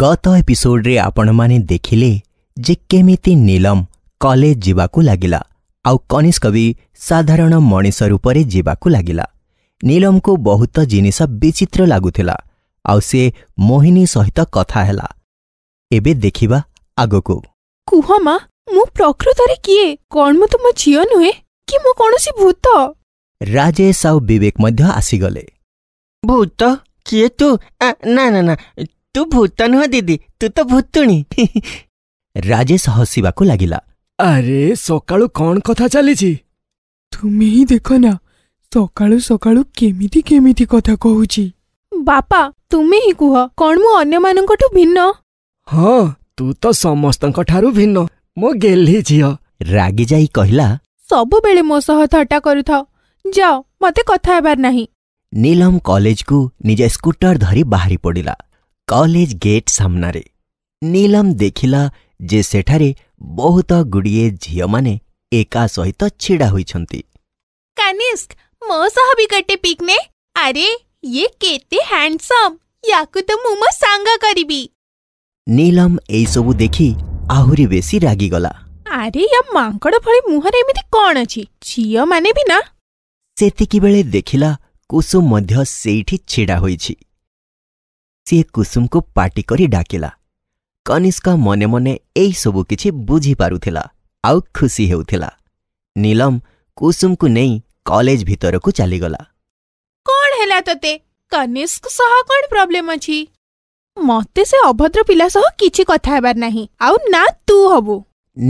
ଗତ ଏପିସୋଡ଼ରେ ଆପଣମାନେ ଦେଖିଲେ ଯେ କେମିତି ନୀଲମ୍ କଲେଜ ଯିବାକୁ ଲାଗିଲା ଆଉ କନିଷ୍କ ବି ସାଧାରଣ ମଣିଷ ରୂପରେ ଯିବାକୁ ଲାଗିଲା ନୀଲମ୍କୁ ବହୁତ ଜିନିଷ ବିଚିତ୍ର ଲାଗୁଥିଲା ଆଉ ସେ ମୋହିନୀ ସହିତ କଥା ହେଲା ଏବେ ଦେଖିବା ଆଗକୁ କୁହ ମା ମୁଁ ପ୍ରକୃତରେ କିଏ କ'ଣ ମୁଁ ତୁମ ଝିଅ ନୁହେଁ କି ମୁଁ କୌଣସି ଭୂତ ରାଜେଶ ଆଉ ବିବେକ ମଧ୍ୟ ଆସିଗଲେ ଭୂତ କିଏ ତୁ ନା ନା ନା ତୁ ଭୂତ ନୁହଁ ଦିଦି ତୁ ତ ଭୂତୁଣୀ ରାଜେଶ ହସିବାକୁ ଲାଗିଲା ଆରେ ସକାଳୁ କ'ଣ କଥା ଚାଲିଛି ତୁମେ ହିଁ ଦେଖ ନା ସକାଳୁ ସକାଳୁ କେମିତି କେମିତି କଥା କହୁଛି ବାପା ତୁମେ ହିଁ କୁହ କ'ଣ ମୁଁ ଅନ୍ୟମାନଙ୍କଠୁ ଭିନ୍ନ ହଁ ତୁ ତ ସମସ୍ତଙ୍କ ଠାରୁ ଭିନ୍ନ ମୋ ଗେହ୍ଲି ଝିଅ ରାଗି ଯାଇ କହିଲା ସବୁବେଳେ ମୋ ସହ ଥଟ୍ଟା କରୁଥାଅ ଯାଅ ମତେ କଥା ହେବାର ନାହିଁ ନୀଲମ କଲେଜକୁ ନିଜ ସ୍କୁଟର ଧରି ବାହାରି ପଡ଼ିଲା କଲେଜ ଗେଟ୍ ସାମ୍ନାରେ ନୀଲମ ଦେଖିଲା ଯେ ସେଠାରେ ବହୁତ ଗୁଡ଼ିଏ ଝିଅମାନେ ଏକା ସହିତ ଛିଡ଼ା ହୋଇଛନ୍ତି କାନିସ୍କ ମୋ ସହ ବି ଗୋଟେ ପିକ୍ ନେ ଆରେ ଇଏ କେତେ ହ୍ୟାଣ୍ଡସମ୍ ୟାକୁ ତ ମୁଁ ମୋ ସାଙ୍ଗ କରିବି ନୀଲମ ଏଇସବୁ ଦେଖି ଆହୁରି ବେଶୀ ରାଗିଗଲା ଆରେ ୟା ମାଙ୍କଡ଼ ଭଳି ମୁହଁରେ ଏମିତି କ'ଣ ଅଛି ଝିଅମାନେ ବି ନା ସେତିକିବେଳେ ଦେଖିଲା କୁସୁମ ମଧ୍ୟ ସେଇଠି ଛିଡ଼ା ହୋଇଛି ସିଏ କୁସୁମକୁ ପାଟି କରି ଡାକିଲା କନିଷ୍କ ମନେ ମନେ ଏଇସବୁ କିଛି ବୁଝିପାରୁଥିଲା ଆଉ ଖୁସି ହେଉଥିଲା ନୀଲମ କୁସୁମକୁ ନେଇ କଲେଜ ଭିତରକୁ ଚାଲିଗଲା କ'ଣ ହେଲା ତତେ କନିଷ୍କ ସହ କ'ଣ ପ୍ରୋବ୍ଲେମ୍ ଅଛି ମତେ ସେ ଅଭଦ୍ର ପିଲା ସହ କିଛି କଥା ହେବାର ନାହିଁ ଆଉ ନା ତୁ ହବୁ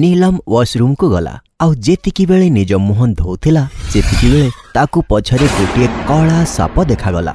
ନୀଲମ ୱାସରୁମ୍କୁ ଗଲା ଆଉ ଯେତିକି ବେଳେ ନିଜ ମୁହଁ ଧୋଉଥିଲା ସେତିକି ବେଳେ ତାକୁ ପଛରେ ଗୋଟିଏ କଳା ସାପ ଦେଖାଗଲା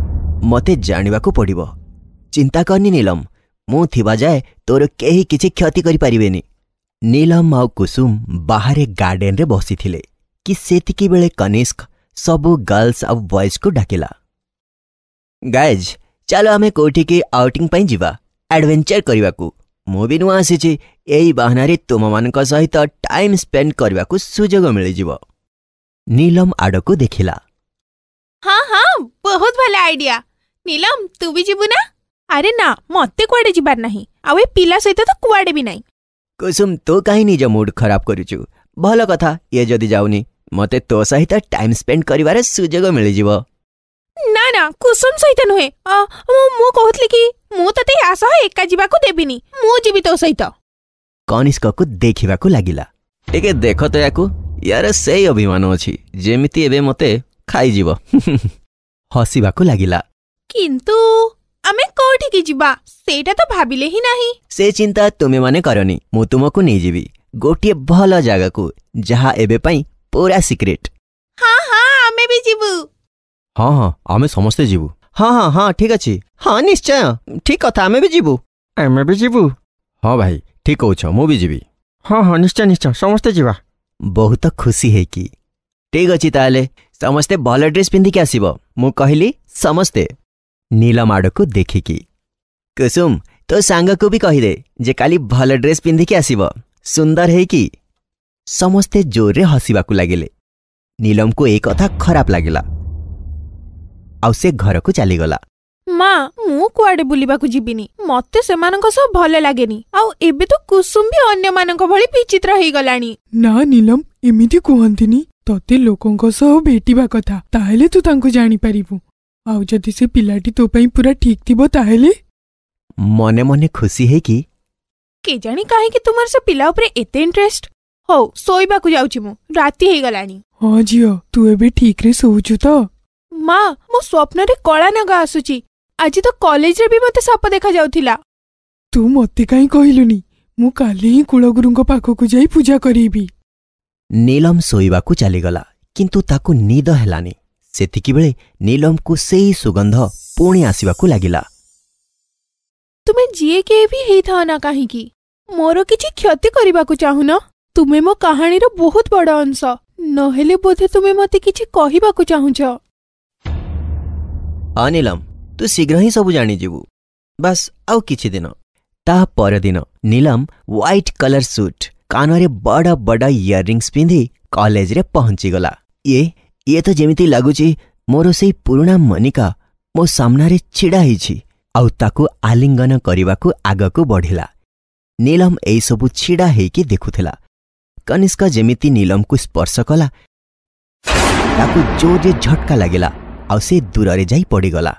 मत जानवाक पड़ चिंता करनी नीलम मुझे तोर कहीं किसी क्षति करलम आ कुसुम बाहर गार्डेन में बसी कि बेले कनिष्क सबु गर्ल्स आउ बयज को डाकिला गायज चलो आम कौटिक आउटिंग जावा एडभेचर करने को मु भी नुआ आसी बाहन तुम मान सहित टाइम स्पेड करने को सुजोग मिल जाव नीलम आड़ को देखला हाँ हाँ बहुत भले आईडिया ନିଲମ ତୁ ବି ଯିବୁ ନା ଆରେ ନା ମତେ କୁଆଡ଼େ ଯିବାର ନାହିଁ ଆଉ ଏ ପିଲା ସହିତ ତ କୁଆଡ଼େ ବି ନାହିଁ କୁସୁମ ତୁ କାହିଁ ନିଜ ମୁଡ୍ ଖରାପ କରୁଛୁ ଭଲ କଥା ଇଏ ଯଦି ଯାଉନି ମତେ ତୋ ସହିତ ଟାଇମ୍ ସ୍ପେଣ୍ଡ କରିବାର ସୁଯୋଗ ମିଳିଯିବ ନା ନା କୁସୁମ ସହିତ ନୁହେଁ ଅ, ମୁଁ- ମୁଁ କହୁଥିଲି କି ମୁଁ ତତେ ୟା ସହ ଏକା ଯିବାକୁ ଦେବିନି ମୁଁ ଯିବି ତୋ ସହିତ କନିଷ୍କକୁ ଦେଖିବାକୁ ଲାଗିଲା ଟିକେ ଦେଖ ତ ୟାକୁ ୟାର ସେଇ ଅଭିମାନ ଅଛି ଯେମିତି ଏବେ ମତେ ଖାଇଯିବ ହସିବାକୁ ଲାଗିଲା কিন্তু ଆମେ କୋଉଠିକି ଯିବା ସେଇଟା ତ ଭାବିଲେ ହିଁ ନାହିଁ ସେ ଚିନ୍ତା ତୁମେମାନେ କରନି ମୁଁ ତୁମକୁ ନେଇଯିବି ଗୋଟିଏ ଭଲ ଜାଗାକୁ ଯାହା ଏବେ ପାଇଁ ପୁରା ସିକ୍ରେଟ୍ ହଁ ହଁ ଆମେ ବି ଯିବୁ ହଁ ହଁ ଆମେ ସମସ୍ତେ ଯିବୁ ହଁ ହଁ ହଁ ଠିକ୍ ଅଛି ହଁ ନିଶ୍ଚୟ ଠିକ୍ କଥା ଆମେ ବି ଯିବୁ ଆମେ ବି ଯିବୁ ହଁ ଭାଇ ଠିକ୍ କହୁଛ ମୁଁ ବି ଯିବି ହଁ ହଁ ନିଶ୍ଚୟ ନିଶ୍ଚୟ ସମସ୍ତେ ଯିବା ବହୁତ ଖୁସି ହେଇକି ଠିକ୍ ଅଛି ତାହେଲେ ସମସ୍ତେ ଭଲ ଡ୍ରେସ୍ ପିନ୍ଧିକି ଆସିବ ମୁଁ କହିଲି ସମସ୍ତେ ନୀଲ ଆଡ଼କୁ ଦେଖିକି କୁସୁମ ତୋ ସାଙ୍ଗକୁ ବି କହିଦେ ଯେ କାଲି ଭଲ ଡ୍ରେସ୍ ପିନ୍ଧିକି ଆସିବ ସୁନ୍ଦର ହେଇକି ସମସ୍ତେ ଜୋରରେ ହସିବାକୁ ଲାଗିଲେ ନୀଲମକୁ ଏ କଥା ଖରାପ ଲାଗିଲା ଆଉ ସେ ଘରକୁ ଚାଲିଗଲା ମା ମୁଁ କୁଆଡ଼େ ବୁଲିବାକୁ ଯିବିନି ମତେ ସେମାନଙ୍କ ସହ ଭଲ ଲାଗେନି ଆଉ ଏବେ ତ କୁସୁମ ବି ଅନ୍ୟମାନଙ୍କ ଭଳି ବିଚିତ୍ର ହେଇଗଲାଣି ନା ନୀଲମ ଏମିତି କୁହନ୍ତିନି ତତେ ଲୋକଙ୍କ ସହ ଭେଟିବା କଥା ତାହେଲେ ତୁ ତାଙ୍କୁ ଜାଣିପାରିବୁ आदि से पाटी तो पूरा ठीक थी मने मने खुशी है कि के जानी काहे कि तुम्हारे से पिला ऊपर एते इंटरेस्ट हो सोइबा को जाउ मु राती हे गलानी हो जियो तू एबे ठीक रे सोउ तो मां मो स्वप्न रे कोला नगा आसु आज तो कॉलेज रे भी मते सप देखा जाउ थिला तू मते काई कहिलुनी मु काली ही कुलगुरु को पाखो को जाई पूजा करीबी नीलम सोइबा को चली गला किंतु ताकू नींद हेलानी ସେତିକିବେଳେ ନୀଲମକୁ ସେହି ସୁଗନ୍ଧ ପୁଣି ଆସିବାକୁ ଲାଗିଲା ତୁମେ ଯିଏ କିଏ ବି ହେଇଥାଅ ନା କାହିଁକି ମୋର କିଛି କ୍ଷତି କରିବାକୁ ଚାହୁଁନ ତୁମେ ମୋ କାହାଣୀର ବହୁତ ବଡ଼ ଅଂଶ ନହେଲେ ବୋଧେ ତୁମେ ମୋତେ କିଛି କହିବାକୁ ଚାହୁଁଛ ଅନିଲମ ତୁ ଶୀଘ୍ର ହିଁ ସବୁ ଜାଣିଯିବୁ ବାସ୍ ଆଉ କିଛି ଦିନ ତା ପରଦିନ ନୀଲମ ହ୍ୱାଇଟ୍ କଲର୍ ସୁଟ୍ କାନରେ ବଡ଼ ବଡ଼ ଇୟରିଙ୍ଗସ୍ ପିନ୍ଧି କଲେଜରେ ପହଞ୍ଚିଗଲା ଇଏ ଇଏ ତ ଯେମିତି ଲାଗୁଛି ମୋର ସେଇ ପୁରୁଣା ମନିକା ମୋ ସାମ୍ନାରେ ଛିଡ଼ା ହେଇଛି ଆଉ ତାକୁ ଆଲିଙ୍ଗନ କରିବାକୁ ଆଗକୁ ବଢ଼ିଲା ନୀଲମ ଏଇସବୁ ଛିଡ଼ା ହେଇକି ଦେଖୁଥିଲା କନିଷ୍କ ଯେମିତି ନୀଲମକୁ ସ୍ପର୍ଶ କଲା ତାକୁ ଜୋରରେ ଝଟକା ଲାଗିଲା ଆଉ ସେ ଦୂରରେ ଯାଇ ପଡ଼ିଗଲା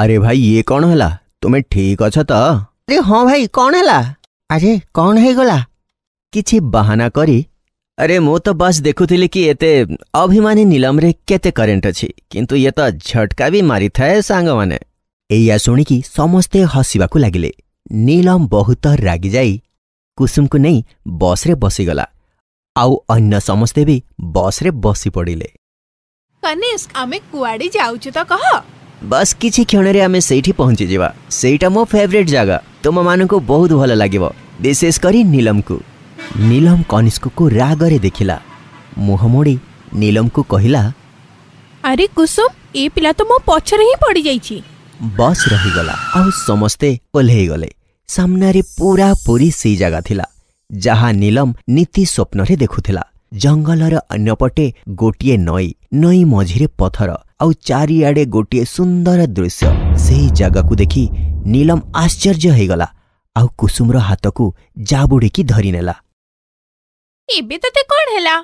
ଆରେ ଭାଇ ଇଏ କ'ଣ ହେଲା ତୁମେ ଠିକ୍ ଅଛ ତ ଆରେ ହଁ ଭାଇ କ'ଣ ହେଲା ଆରେ କ'ଣ ହେଇଗଲା କିଛି ବାହାନା କରି अरे मो तो बस देखुले कि ये अभिमानी निलम करेन्ट अच्छी किंतु ये तो झटका भी मारी थाए सांग शुणी समस्ते हसवाक लगिले नीलम बहुत रागि जा कुसुम को नहीं बस्रे बसीगला आउ अन्य समस्ते भी बस्रे बसी पड़े कह तो बस किसी क्षण से पहुंची जावा सेटा मो फेवरेट जगह तुम मानक बहुत भल लगे विशेषकर नीलम को नील कनिष्क रागरे देखमोडी नीलम ए पो पछाइ बस रेगले सामेर पूरापुरी सही जगा नीलम नीति स्वप्नु देखुला जङ्गल अन्यपटे गोटे नै नै मझिर पथर आउ आड़े गोट सुंदर दृश्य सही कुसुम रो हाथ को जाबुडी की धरि नेला ଏବେ ତତେ କ'ଣ ହେଲା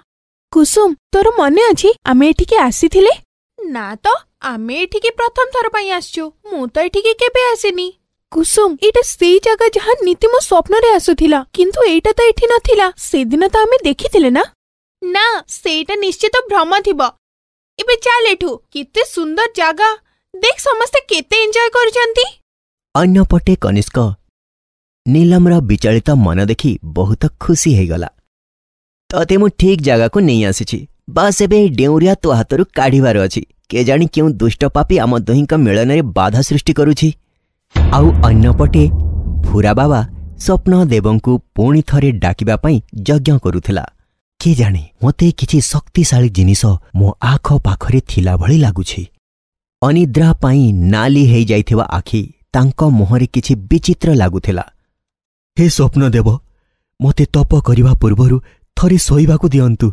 କୁସୁମ ତୋର ମନେ ଅଛି ଆମେ ଏଠିକି ଆସିଥିଲେ ନା ତ ଆମେ ଏଠିକି ପ୍ରଥମ ଥର ପାଇଁ ଆସିଛୁ ମୁଁ ତ ଏଠିକି କେବେ ଆସିନି କୁସୁମ ଏଇଟା ସେଇ ଜାଗା ଯାହା ନୀତି ମୋ ସ୍ୱପ୍ନରେ ଆସୁଥିଲା କିନ୍ତୁ ଏଇଟା ତ ଏଠି ନଥିଲା ସେଦିନ ତ ଆମେ ଦେଖିଥିଲେ ନା ନା ସେଇଟା ନିଶ୍ଚିତ ଭ୍ରମ ଥିବ ଏବେ ଚାଲ ଏଠୁ କେତେ ସୁନ୍ଦର ଜାଗା ଦେଖ ସମସ୍ତେ କେତେ ଏନ୍ଜୟ କରୁଛନ୍ତି ଅନ୍ୟପଟେ କନିଷ୍କ ନୀଲମର ବିଚଳିତ ମନ ଦେଖି ବହୁତ ଖୁସି ହେଇଗଲା ତତେ ମୁଁ ଠିକ୍ ଜାଗାକୁ ନେଇ ଆସିଛି ବାସ୍ ଏବେ ଏହି ଡେଉଁରିଆ ତୋ ହାତରୁ କାଢ଼ିବାର ଅଛି କେଜାଣି କେଉଁ ଦୁଷ୍ଟପାପୀ ଆମ ଦୁହିଁଙ୍କ ମିଳନରେ ବାଧା ସୃଷ୍ଟି କରୁଛି ଆଉ ଅନ୍ୟପଟେ ଭୁରା ବାବା ସ୍ୱପ୍ନ ଦେବଙ୍କୁ ପୁଣି ଥରେ ଡାକିବା ପାଇଁ ଯଜ୍ଞ କରୁଥିଲା କିଏ ଜାଣେ ମୋତେ କିଛି ଶକ୍ତିଶାଳୀ ଜିନିଷ ମୋ ଆଖ ପାଖରେ ଥିଲା ଭଳି ଲାଗୁଛି ଅନିଦ୍ରା ପାଇଁ ନାଲି ହୋଇଯାଇଥିବା ଆଖି ତାଙ୍କ ମୁହଁରେ କିଛି ବିଚିତ୍ର ଲାଗୁଥିଲା ହେ ସ୍ୱପ୍ନ ଦେବ ମୋତେ ତପ କରିବା ପୂର୍ବରୁ ଥରେ ଶୋଇବାକୁ ଦିଅନ୍ତୁ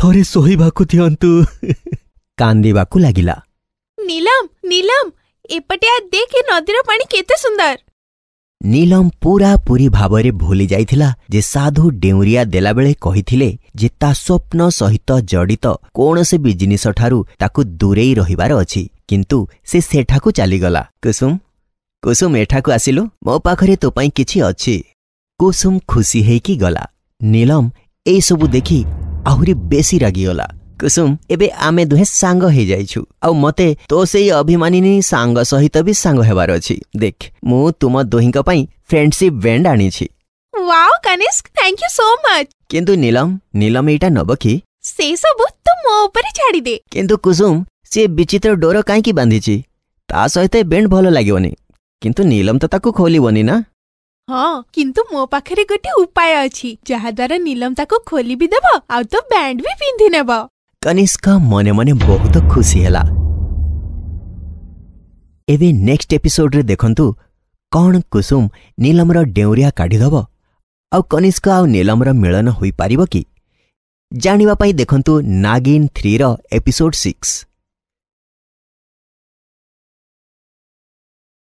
ଥରେ ଶୋଇବାକୁ ଦିଅନ୍ତୁ କାନ୍ଦିବାକୁ ଲାଗିଲା ନିଲମ ନିଲମ ଏପଟେ ଆ ଦେଖେ ନଦୀର ପାଣି କେତେ ସୁନ୍ଦର ନିଲମ ପୁରାପୁରି ଭାବରେ ଭୁଲି ଯାଇଥିଲା ଯେ ସାଧୁ ଡେଉଁରିଆ ଦେଲାବେଳେ କହିଥିଲେ ଯେ ତା ସ୍ୱପ୍ନ ସହିତ ଜଡ଼ିତ କୌଣସି ବି ଜିନିଷଠାରୁ ତାକୁ ଦୂରେଇ ରହିବାର ଅଛି କିନ୍ତୁ ସେ ସେଠାକୁ ଚାଲିଗଲା କୁସୁମ କୁସୁମ ଏଠାକୁ ଆସିଲୁ ମୋ ପାଖରେ ତୋ ପାଇଁ କିଛି ଅଛି କୁସୁମ ଖୁସି ହେଇକି ଗଲା ନୀଲମ ଏଇସବୁ ଦେଖି ଆହୁରି ବେଶୀ ରାଗିଗଲା କୁସୁମ ଏବେ ଆମେ ଦୁହେଁ ସାଙ୍ଗ ହେଇଯାଇଛୁ ଆଉ ମତେ ତୋ ସେଇ ଅଭିମାନିନୀ ସାଙ୍ଗ ସହିତ ବି ସାଙ୍ଗ ହେବାର ଅଛି ଦେଖ ମୁଁ ତୁମ ଦୁହିଁଙ୍କ ପାଇଁ ଫ୍ରେଣ୍ଡସିପ୍ ବ୍ୟାଣ୍ଡ ଆଣିଛି wow Kanishk thank you so much କିନ୍ତୁ ନୀଲମ ନୀଲମ ଏଇଟା ନବ କି ସେ ସବୁ ତୁ ମୋ ଉପରେ ଛାଡ଼ିଦେ କିନ୍ତୁ କୁସୁମ ସିଏ ବିଚିତ୍ର ଡୋର କାହିଁକି ବାନ୍ଧିଛି ତା ସହିତ ଏ ବ୍ୟାଣ୍ଡ ଭଲ ଲାଗିବନି କିନ୍ତୁ ନୀଲମ ତ ତାକୁ ଖୋଲିବନି ନା ହଁ କିନ୍ତୁ ମୋ ପାଖରେ ଗୋଟେ ଉପାୟ ଅଛି ଯାହାଦ୍ୱାରା ନୀଲମ ତାକୁ ଖୋଲି ବି ଦେବ ଆଉ ତ ବ୍ୟାଣ୍ଡ ବି ପିନ୍ଧି ନେବ କନିଷ୍କା ମନେ ମନେ ବହୁତ ଖୁସି ହେଲା ଏବେ ନେକ୍ସଟ ଏପିସୋଡରେ ଦେଖନ୍ତୁ କ'ଣ କୁସୁମ ନୀଲମର ଡେଉଁରିଆ କାଢ଼ିଦେବ ଆଉ କନିଷ୍କା ଆଉ ନୀଲମର ମିଳନ ହୋଇପାରିବ କି ଜାଣିବା ପାଇଁ ଦେଖନ୍ତୁ ନାଗିନ୍ ଥ୍ରୀର ଏପିସୋଡ ସିକ୍ସ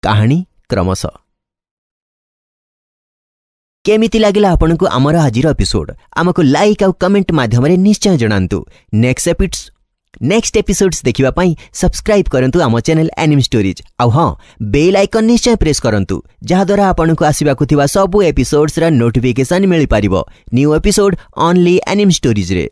କାହାଣୀ କ୍ରମଶଃ केमिति लागिला आपणको आमर आज एपिसोड आमको लाइक आउ कमेंट माध्यम रे निश्चय जणांतु नेक्स्ट एपिट्स नेक्स्ट एपिसोड्स देखिबा सब्सक्राइब करूँ आम चॅनल एनिम स्टोरीज आउ हाँ बेल आइकन निश्चय प्रेस करंतु जहा द्वारा आपणको आसीबाकु थिबा सबु एपिसोड्स रा नोटिफिकेशन मिलि पारिबो new episode only anime stories रे